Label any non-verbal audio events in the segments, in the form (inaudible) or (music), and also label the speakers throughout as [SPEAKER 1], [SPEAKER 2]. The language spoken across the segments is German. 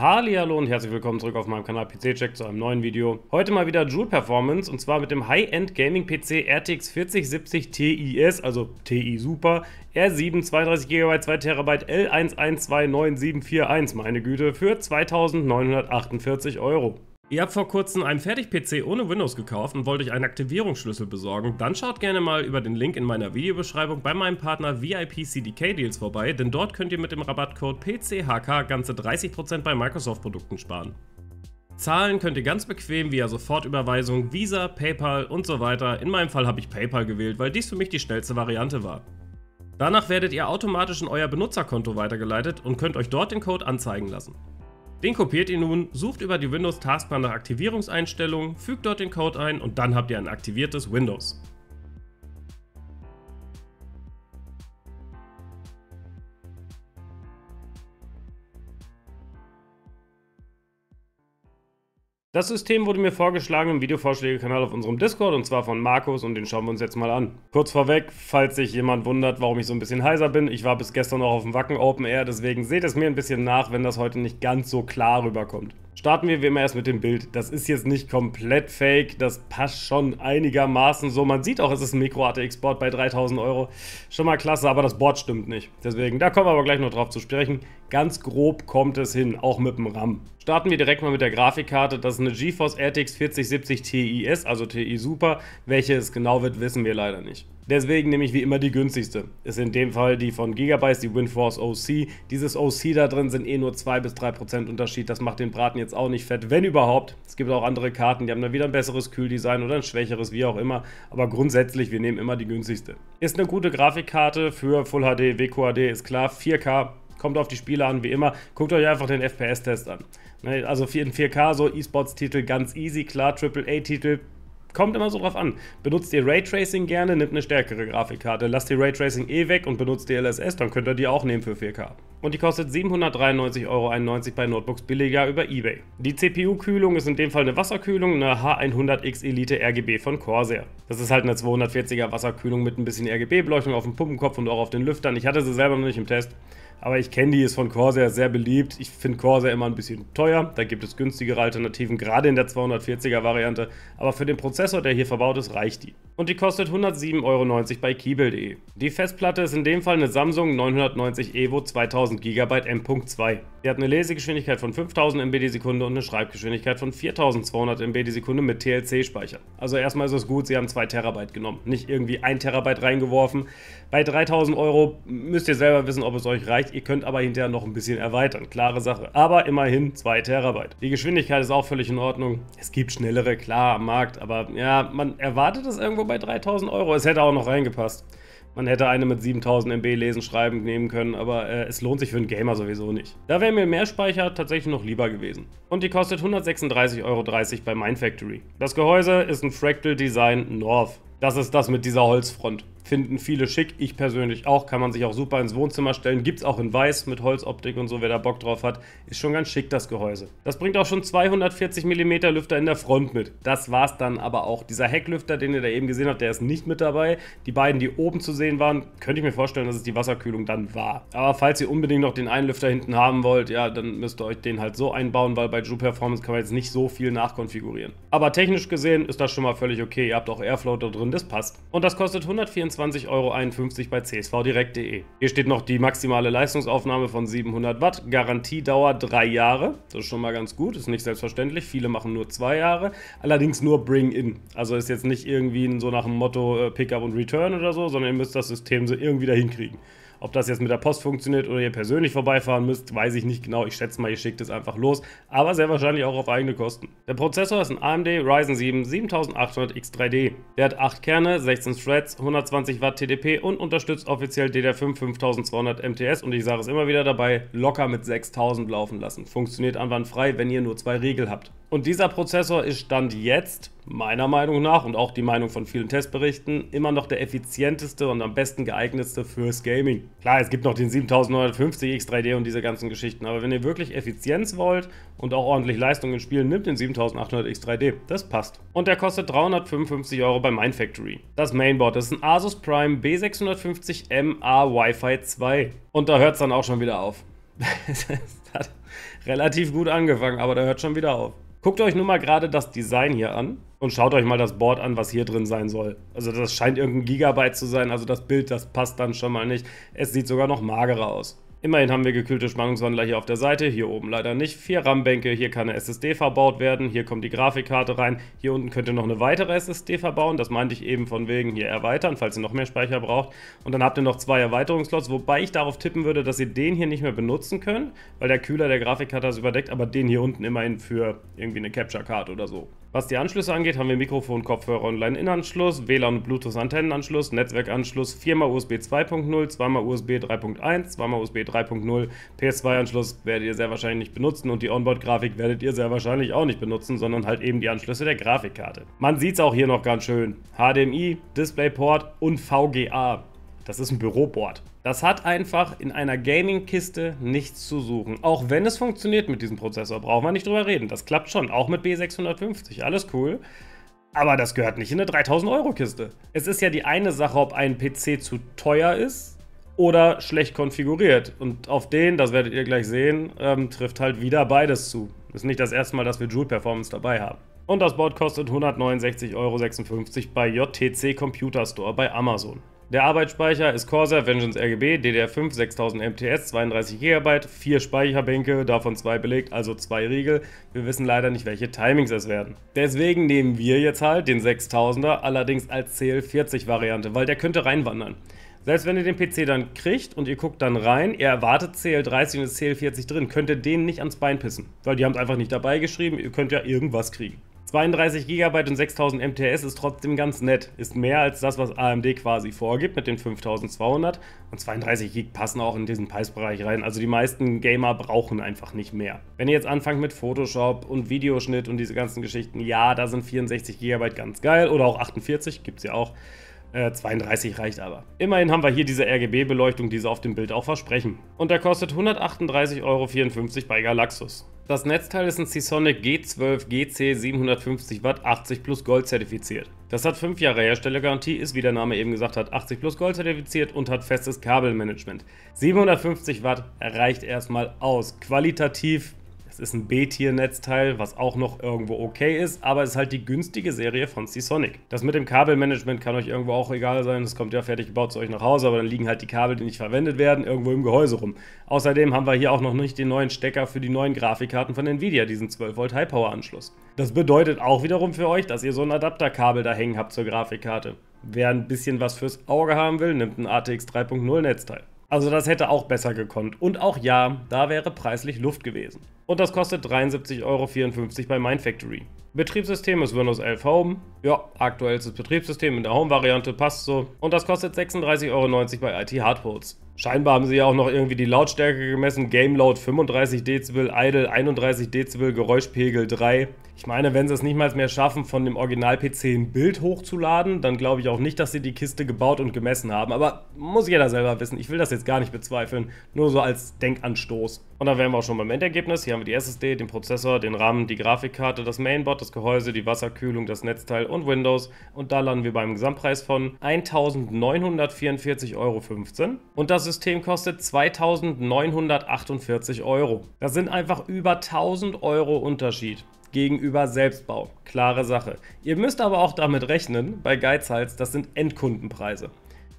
[SPEAKER 1] Hallihallo und herzlich willkommen zurück auf meinem Kanal PC Check zu einem neuen Video. Heute mal wieder Joule Performance und zwar mit dem High-End Gaming PC RTX 4070 TIS, also TI Super, R7 32 GB 2 TB l 1129741 meine Güte, für 2948 Euro. Ihr habt vor kurzem einen Fertig-PC ohne Windows gekauft und wollt euch einen Aktivierungsschlüssel besorgen? Dann schaut gerne mal über den Link in meiner Videobeschreibung bei meinem Partner VIP CDK Deals vorbei, denn dort könnt ihr mit dem Rabattcode PCHK ganze 30% bei Microsoft-Produkten sparen. Zahlen könnt ihr ganz bequem via Sofortüberweisung, Visa, PayPal und so weiter. In meinem Fall habe ich PayPal gewählt, weil dies für mich die schnellste Variante war. Danach werdet ihr automatisch in euer Benutzerkonto weitergeleitet und könnt euch dort den Code anzeigen lassen. Den kopiert ihr nun, sucht über die Windows Taskbar nach Aktivierungseinstellungen, fügt dort den Code ein und dann habt ihr ein aktiviertes Windows. Das System wurde mir vorgeschlagen im Videovorschlägekanal auf unserem Discord und zwar von Markus und den schauen wir uns jetzt mal an. Kurz vorweg, falls sich jemand wundert, warum ich so ein bisschen heiser bin, ich war bis gestern noch auf dem Wacken Open Air, deswegen seht es mir ein bisschen nach, wenn das heute nicht ganz so klar rüberkommt. Starten wir wie immer erst mit dem Bild. Das ist jetzt nicht komplett fake, das passt schon einigermaßen so. Man sieht auch, es ist ein Mikro-ATX-Board bei 3000 Euro. Schon mal klasse, aber das Board stimmt nicht. Deswegen, da kommen wir aber gleich noch drauf zu sprechen. Ganz grob kommt es hin, auch mit dem RAM. Starten wir direkt mal mit der Grafikkarte. Das ist eine GeForce RTX 4070 TIS, also Ti Super. Welche es genau wird, wissen wir leider nicht. Deswegen nehme ich wie immer die günstigste. Ist in dem Fall die von Gigabyte, die WinForce OC. Dieses OC da drin sind eh nur 2 3% Unterschied. Das macht den Braten jetzt auch nicht fett, wenn überhaupt. Es gibt auch andere Karten, die haben dann wieder ein besseres Kühldesign oder ein schwächeres, wie auch immer. Aber grundsätzlich, wir nehmen immer die günstigste. Ist eine gute Grafikkarte für Full HD, WQHD, ist klar. 4K, kommt auf die Spiele an, wie immer. Guckt euch einfach den FPS-Test an. Ne, also in 4K so E-Sports-Titel ganz easy, klar, AAA-Titel kommt immer so drauf an. Benutzt ihr Raytracing gerne, nehmt eine stärkere Grafikkarte. Lasst ihr Raytracing eh weg und benutzt die LSS, dann könnt ihr die auch nehmen für 4K. Und die kostet 793,91 Euro bei Notebooks billiger über Ebay. Die CPU-Kühlung ist in dem Fall eine Wasserkühlung, eine H100X Elite RGB von Corsair. Das ist halt eine 240er Wasserkühlung mit ein bisschen RGB-Beleuchtung auf dem Pumpenkopf und auch auf den Lüftern. Ich hatte sie selber noch nicht im Test. Aber ich kenne die, ist von Corsair sehr beliebt. Ich finde Corsair immer ein bisschen teuer. Da gibt es günstigere Alternativen, gerade in der 240er Variante. Aber für den Prozessor, der hier verbaut ist, reicht die. Und die kostet 107,90 Euro bei Kiebel.de. Die Festplatte ist in dem Fall eine Samsung 990 Evo 2000 GB M.2. Die hat eine Lesegeschwindigkeit von 5000 MB die Sekunde und eine Schreibgeschwindigkeit von 4200 MB die Sekunde mit TLC-Speicher. Also erstmal ist es gut, sie haben 2 Terabyte genommen, nicht irgendwie 1 Terabyte reingeworfen. Bei 3000 Euro müsst ihr selber wissen, ob es euch reicht. Ihr könnt aber hinterher noch ein bisschen erweitern. Klare Sache. Aber immerhin 2 Terabyte. Die Geschwindigkeit ist auch völlig in Ordnung. Es gibt schnellere, klar, am Markt. Aber ja, man erwartet es irgendwo bei 3000 Euro. Es hätte auch noch reingepasst. Man hätte eine mit 7000 MB lesen, schreiben nehmen können, aber äh, es lohnt sich für einen Gamer sowieso nicht. Da wäre mir mehr Speicher tatsächlich noch lieber gewesen. Und die kostet 136,30 Euro bei Mindfactory. Das Gehäuse ist ein Fractal Design North. Das ist das mit dieser Holzfront. Finden viele schick, ich persönlich auch. Kann man sich auch super ins Wohnzimmer stellen. Gibt es auch in weiß mit Holzoptik und so, wer da Bock drauf hat. Ist schon ganz schick, das Gehäuse. Das bringt auch schon 240 mm Lüfter in der Front mit. Das war's dann aber auch. Dieser Hecklüfter, den ihr da eben gesehen habt, der ist nicht mit dabei. Die beiden, die oben zu sehen waren, könnte ich mir vorstellen, dass es die Wasserkühlung dann war. Aber falls ihr unbedingt noch den Einlüfter hinten haben wollt, ja, dann müsst ihr euch den halt so einbauen, weil bei Drew Performance kann man jetzt nicht so viel nachkonfigurieren. Aber technisch gesehen ist das schon mal völlig okay. Ihr habt auch Airflow da drin und es passt. Und das kostet 124,51 Euro bei csvdirekt.de. Hier steht noch die maximale Leistungsaufnahme von 700 Watt, Garantiedauer 3 Jahre. Das ist schon mal ganz gut, ist nicht selbstverständlich. Viele machen nur 2 Jahre, allerdings nur Bring-In. Also ist jetzt nicht irgendwie so nach dem Motto äh, Pickup und Return oder so, sondern ihr müsst das System so irgendwie dahin kriegen. Ob das jetzt mit der Post funktioniert oder ihr persönlich vorbeifahren müsst, weiß ich nicht genau. Ich schätze mal, ihr schickt es einfach los, aber sehr wahrscheinlich auch auf eigene Kosten. Der Prozessor ist ein AMD Ryzen 7 7800X3D. Der hat 8 Kerne, 16 Threads, 120 Watt TDP und unterstützt offiziell DDR5 5200 MTS und ich sage es immer wieder dabei, locker mit 6000 laufen lassen. Funktioniert anwandfrei, wenn ihr nur zwei Riegel habt. Und dieser Prozessor ist Stand jetzt, meiner Meinung nach und auch die Meinung von vielen Testberichten, immer noch der effizienteste und am besten geeignetste fürs Gaming. Klar, es gibt noch den 7950 X3D und diese ganzen Geschichten, aber wenn ihr wirklich Effizienz wollt und auch ordentlich Leistung in Spielen, nimmt den 7800 X3D. Das passt. Und der kostet 355 Euro bei Mindfactory. Das Mainboard ist ein Asus Prime B650MA Wi-Fi 2. Und da hört es dann auch schon wieder auf. (laughs) das hat relativ gut angefangen, aber da hört schon wieder auf. Guckt euch nun mal gerade das Design hier an und schaut euch mal das Board an, was hier drin sein soll. Also das scheint irgendein Gigabyte zu sein, also das Bild, das passt dann schon mal nicht. Es sieht sogar noch magerer aus. Immerhin haben wir gekühlte Spannungswandler hier auf der Seite, hier oben leider nicht. Vier RAM-Bänke, hier kann eine SSD verbaut werden, hier kommt die Grafikkarte rein. Hier unten könnt ihr noch eine weitere SSD verbauen, das meinte ich eben von wegen hier erweitern, falls ihr noch mehr Speicher braucht. Und dann habt ihr noch zwei Erweiterungslots, wobei ich darauf tippen würde, dass ihr den hier nicht mehr benutzen könnt, weil der Kühler der Grafikkarte das überdeckt, aber den hier unten immerhin für irgendwie eine Capture-Card oder so. Was die Anschlüsse angeht, haben wir Mikrofon, Kopfhörer online Line-In-Anschluss, WLAN und Bluetooth-Antennenanschluss, Netzwerkanschluss, 4x USB 2.0, 2x USB 3.1, 2x USB 3.0, PS2-Anschluss werdet ihr sehr wahrscheinlich nicht benutzen und die Onboard-Grafik werdet ihr sehr wahrscheinlich auch nicht benutzen, sondern halt eben die Anschlüsse der Grafikkarte. Man sieht es auch hier noch ganz schön. HDMI, DisplayPort und VGA. Das ist ein Büroboard. Das hat einfach in einer Gaming-Kiste nichts zu suchen. Auch wenn es funktioniert mit diesem Prozessor, brauchen wir nicht drüber reden. Das klappt schon, auch mit B650, alles cool. Aber das gehört nicht in eine 3000-Euro-Kiste. Es ist ja die eine Sache, ob ein PC zu teuer ist oder schlecht konfiguriert. Und auf den, das werdet ihr gleich sehen, ähm, trifft halt wieder beides zu. Ist nicht das erste Mal, dass wir Joule Performance dabei haben. Und das Board kostet 169,56 Euro bei JTC Computer Store bei Amazon. Der Arbeitsspeicher ist Corsair Vengeance RGB DDR5 6000 MTS 32 GB, vier Speicherbänke, davon zwei belegt, also zwei Riegel. Wir wissen leider nicht, welche Timings es werden. Deswegen nehmen wir jetzt halt den 6000er, allerdings als CL40 Variante, weil der könnte reinwandern. Selbst wenn ihr den PC dann kriegt und ihr guckt dann rein, ihr erwartet CL30 und ist CL40 drin, könnt ihr den nicht ans Bein pissen. Weil die haben es einfach nicht dabei geschrieben, ihr könnt ja irgendwas kriegen. 32 GB und 6000 MTS ist trotzdem ganz nett. Ist mehr als das, was AMD quasi vorgibt mit den 5200. Und 32 GB passen auch in diesen Preisbereich rein. Also die meisten Gamer brauchen einfach nicht mehr. Wenn ihr jetzt anfangt mit Photoshop und Videoschnitt und diese ganzen Geschichten, ja, da sind 64 GB ganz geil oder auch 48, gibt's ja auch. Äh, 32 reicht aber. Immerhin haben wir hier diese RGB-Beleuchtung, die sie auf dem Bild auch versprechen. Und der kostet 138,54 Euro bei Galaxus. Das Netzteil ist ein Seasonic G12 GC 750 Watt 80 plus Gold zertifiziert. Das hat 5 Jahre Herstellergarantie, ist wie der Name eben gesagt hat 80 plus Gold zertifiziert und hat festes Kabelmanagement. 750 Watt reicht erstmal aus. Qualitativ ist ein B-Tier-Netzteil, was auch noch irgendwo okay ist, aber es ist halt die günstige Serie von Seasonic. Das mit dem Kabelmanagement kann euch irgendwo auch egal sein, es kommt ja fertig gebaut zu euch nach Hause, aber dann liegen halt die Kabel, die nicht verwendet werden, irgendwo im Gehäuse rum. Außerdem haben wir hier auch noch nicht den neuen Stecker für die neuen Grafikkarten von Nvidia, diesen 12 Volt High-Power-Anschluss. Das bedeutet auch wiederum für euch, dass ihr so ein Adapterkabel da hängen habt zur Grafikkarte. Wer ein bisschen was fürs Auge haben will, nimmt ein ATX 3.0 Netzteil. Also das hätte auch besser gekonnt. Und auch ja, da wäre preislich Luft gewesen. Und das kostet 73,54 Euro bei Mindfactory. Betriebssystem ist Windows 11 Home. Ja, aktuellstes Betriebssystem in der Home-Variante passt so. Und das kostet 36,90 Euro bei IT Hardcodes. Scheinbar haben sie ja auch noch irgendwie die Lautstärke gemessen. Game Load 35 Dezibel, Idle 31 Dezibel, Geräuschpegel 3. Ich meine, wenn sie es nicht mal mehr schaffen, von dem Original-PC ein Bild hochzuladen, dann glaube ich auch nicht, dass sie die Kiste gebaut und gemessen haben. Aber muss jeder selber wissen. Ich will das jetzt gar nicht bezweifeln. Nur so als Denkanstoß. Und dann wären wir auch schon beim Endergebnis. Hier haben wir die SSD, den Prozessor, den RAM, die Grafikkarte, das Mainboard, das Gehäuse, die Wasserkühlung, das Netzteil und Windows. Und da landen wir beim Gesamtpreis von 1944,15 Euro. Und das ist Starter-System kostet 2948 Euro. Das sind einfach über 1000 Euro Unterschied gegenüber Selbstbau. Klare Sache. Ihr müsst aber auch damit rechnen, bei Geizhals, das sind Endkundenpreise.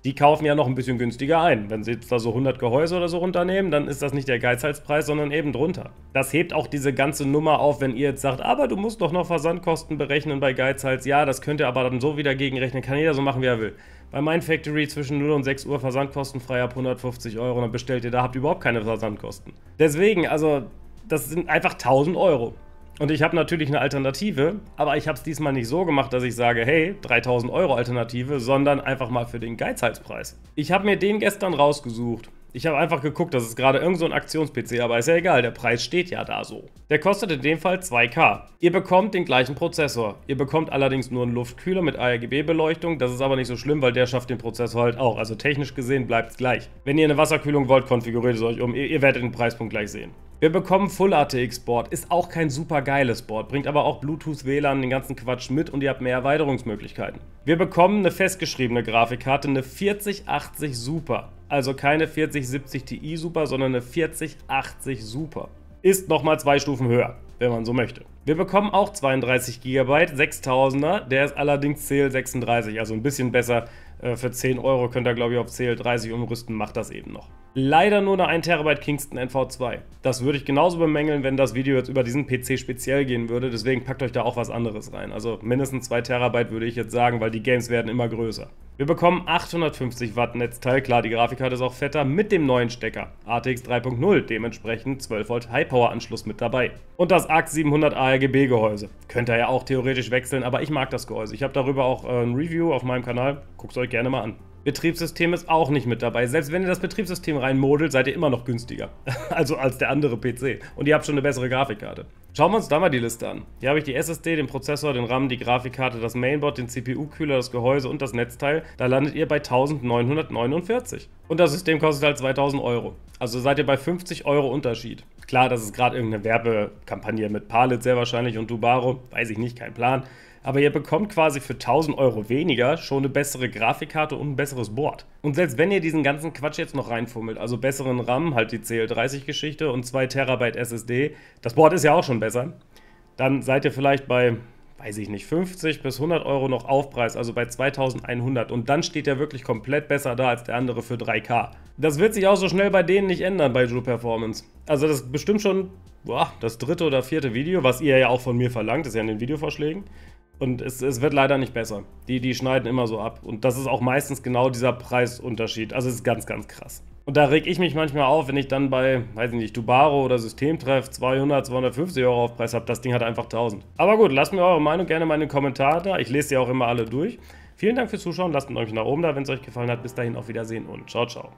[SPEAKER 1] Die kaufen ja noch ein bisschen günstiger ein. Wenn sie jetzt da so 100 Gehäuse oder so runternehmen, dann ist das nicht der Geizhalspreis, sondern eben drunter. Das hebt auch diese ganze Nummer auf, wenn ihr jetzt sagt, aber du musst doch noch Versandkosten berechnen bei Geizhals. Ja, das könnt ihr aber dann so wieder gegenrechnen. Kann jeder so machen, wie er will. Bei Mindfactory zwischen 0 und 6 Uhr versandkostenfrei ab 150 Euro. Und dann bestellt ihr da, habt ihr überhaupt keine Versandkosten. Deswegen, also, das sind einfach 1000 Euro. Und ich habe natürlich eine Alternative, aber ich habe es diesmal nicht so gemacht, dass ich sage, hey, 3000 Euro Alternative, sondern einfach mal für den Geizhalspreis. Ich habe mir den gestern rausgesucht. Ich habe einfach geguckt, das ist gerade irgend so ein Aktions-PC, aber ist ja egal, der Preis steht ja da so. Der kostet in dem Fall 2K. Ihr bekommt den gleichen Prozessor. Ihr bekommt allerdings nur einen Luftkühler mit ARGB-Beleuchtung. Das ist aber nicht so schlimm, weil der schafft den Prozessor halt auch. Also technisch gesehen bleibt es gleich. Wenn ihr eine Wasserkühlung wollt, konfiguriert es euch um. Ihr, ihr werdet den Preispunkt gleich sehen. Wir bekommen Full ATX Board, ist auch kein super geiles Board, bringt aber auch Bluetooth, WLAN, den ganzen Quatsch mit und ihr habt mehr Erweiterungsmöglichkeiten. Wir bekommen eine festgeschriebene Grafikkarte, eine 4080 Super, also keine 4070 Ti Super, sondern eine 4080 Super. Ist nochmal zwei Stufen höher, wenn man so möchte. Wir bekommen auch 32 GB, 6000er, der ist allerdings CL 36, also ein bisschen besser. Äh, für 10 Euro könnt ihr, glaube ich, auf CL 30 umrüsten, macht das eben noch. Leider nur eine 1 tb Kingston NV2. Das würde ich genauso bemängeln, wenn das Video jetzt über diesen PC speziell gehen würde, deswegen packt euch da auch was anderes rein. Also mindestens 2 tb würde ich jetzt sagen, weil die Games werden immer größer. Wir bekommen 850 Watt Netzteil, klar, die Grafikkarte ist auch fetter, mit dem neuen Stecker ATX 3.0, dementsprechend 12 Volt High Power Anschluss mit dabei. Und das ARC 700i ARGB-Gehäuse. Könnt ihr ja auch theoretisch wechseln, aber ich mag das Gehäuse. Ich habe darüber auch äh, ein Review auf meinem Kanal. Guckt es euch gerne mal an. Betriebssystem ist auch nicht mit dabei. Selbst wenn ihr das Betriebssystem reinmodelt, seid ihr immer noch günstiger. (laughs) also als der andere PC. Und ihr habt schon eine bessere Grafikkarte. Schauen wir uns da mal die Liste an. Hier habe ich die SSD, den Prozessor, den RAM, die Grafikkarte, das Mainboard, den CPU-Kühler, das Gehäuse und das Netzteil. Da landet ihr bei 1949. Und das System kostet halt 2000 Euro. Also seid ihr bei 50 Euro Unterschied. Klar, das ist gerade irgendeine Werbekampagne mit Palit sehr wahrscheinlich und Dubaro. Weiß ich nicht, kein Plan aber ihr bekommt quasi für 1000 Euro weniger schon eine bessere Grafikkarte und ein besseres Board. Und selbst wenn ihr diesen ganzen Quatsch jetzt noch reinfummelt, also besseren RAM, halt die CL30-Geschichte und 2 tb SSD, das Board ist ja auch schon besser, dann seid ihr vielleicht bei, weiß ich nicht, 50 bis 100 Euro noch Aufpreis, also bei 2100 und dann steht er wirklich komplett besser da als der andere für 3K. Das wird sich auch so schnell bei denen nicht ändern bei Drew Performance. Also das ist bestimmt schon boah, das dritte oder vierte Video, was ihr ja auch von mir verlangt, ist ja in den Videovorschlägen. Und es, es wird leider nicht besser. Die, die schneiden immer so ab. Und das ist auch meistens genau dieser Preisunterschied. Also es ist ganz, ganz krass. Und da reg ich mich manchmal auf, wenn ich dann bei, weiß ich nicht, Dubaro oder Systemtreff 200, 250 Euro auf Preis habe. Das Ding hat einfach 1000. Aber gut, lasst mir eure Meinung gerne mal in den Kommentaren da. Ich lese sie auch immer alle durch. Vielen Dank fürs Zuschauen. Lasst ein Däumchen nach oben da, wenn es euch gefallen hat. Bis dahin auf Wiedersehen und ciao, ciao.